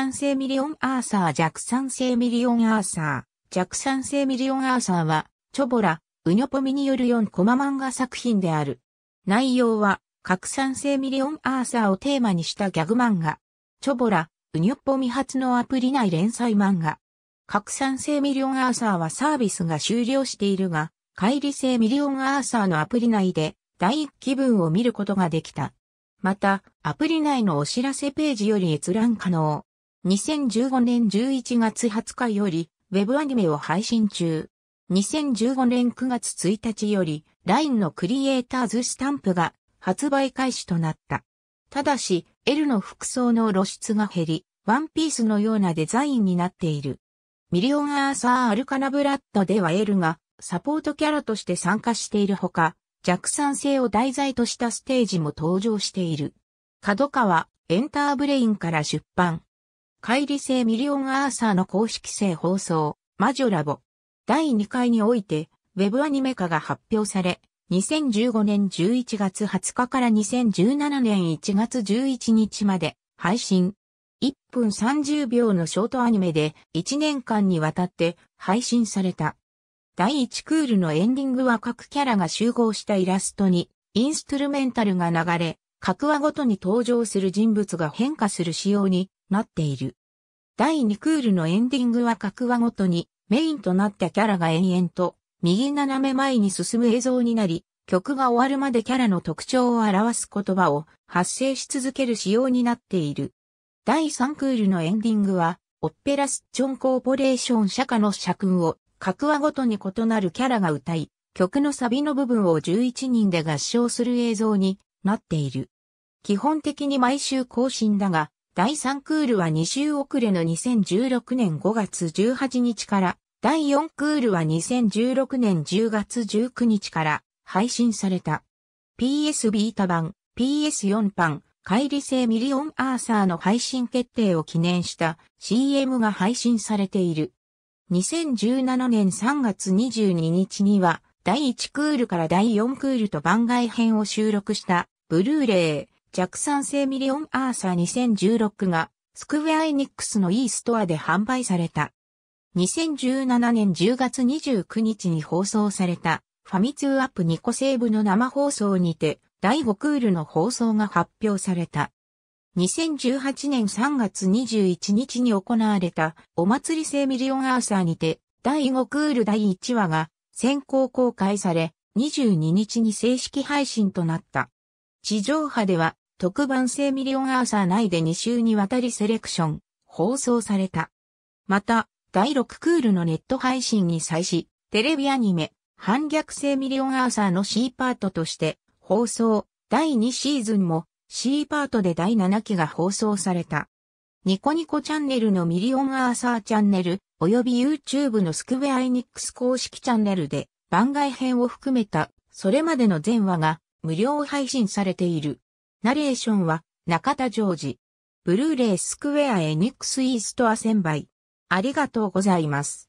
タンミリオンアーサー、弱酸性ミリオンアーサー、弱酸性ミリオンアーサーは、チョボラ、ウニョポミによる4コマ漫画作品である。内容は、核酸性ミリオンアーサーをテーマにしたギャグ漫画。チョボラ、ウニョポミ発のアプリ内連載漫画。核酸性ミリオンアーサーはサービスが終了しているが、乖離性ミリオンアーサーのアプリ内で、第一気分を見ることができた。また、アプリ内のお知らせページより閲覧可能。2015年11月20日より、ウェブアニメを配信中。2015年9月1日より、LINE のクリエイターズスタンプが発売開始となった。ただし、L の服装の露出が減り、ワンピースのようなデザインになっている。ミリオンアーサー・アルカナブラッドでは L がサポートキャラとして参加しているほか、弱酸性を題材としたステージも登場している。角川エンターブレインから出版。乖離性ミリオンアーサーの公式性放送、魔女ラボ。第2回において、ウェブアニメ化が発表され、2015年11月20日から2017年1月11日まで配信。1分30秒のショートアニメで1年間にわたって配信された。第1クールのエンディングは各キャラが集合したイラストにインストゥルメンタルが流れ、各話ごとに登場する人物が変化する仕様になっている。第2クールのエンディングは各話ごとにメインとなったキャラが延々と右斜め前に進む映像になり、曲が終わるまでキャラの特徴を表す言葉を発生し続ける仕様になっている。第3クールのエンディングは、オッペラスチョンコーポレーション社歌の社訓を各話ごとに異なるキャラが歌い、曲のサビの部分を11人で合唱する映像になっている。基本的に毎週更新だが、第3クールは2週遅れの2016年5月18日から、第4クールは2016年10月19日から配信された。PS ビータ版、PS4 版、乖離性ミリオンアーサーの配信決定を記念した CM が配信されている。2017年3月22日には、第1クールから第4クールと番外編を収録した、ブルーレイ、弱酸性ミリオンアーサー2016がスクウェアエニックスの e ストアで販売された。2017年10月29日に放送されたファミツーアップニコセーブの生放送にて第5クールの放送が発表された。2018年3月21日に行われたお祭り性ミリオンアーサーにて第5クール第1話が先行公開され22日に正式配信となった。地上波では特番制ミリオンアーサー内で2週にわたりセレクション、放送された。また、第6クールのネット配信に際し、テレビアニメ、反逆性ミリオンアーサーの C パートとして放送、第2シーズンも C パートで第7期が放送された。ニコニコチャンネルのミリオンアーサーチャンネル、及び YouTube のスクウェアエニックス公式チャンネルで番外編を含めた、それまでの全話が無料配信されている。ナレーションは中田ジョージ。ブルーレイスクウェアエニックスイーストア1000倍。ありがとうございます。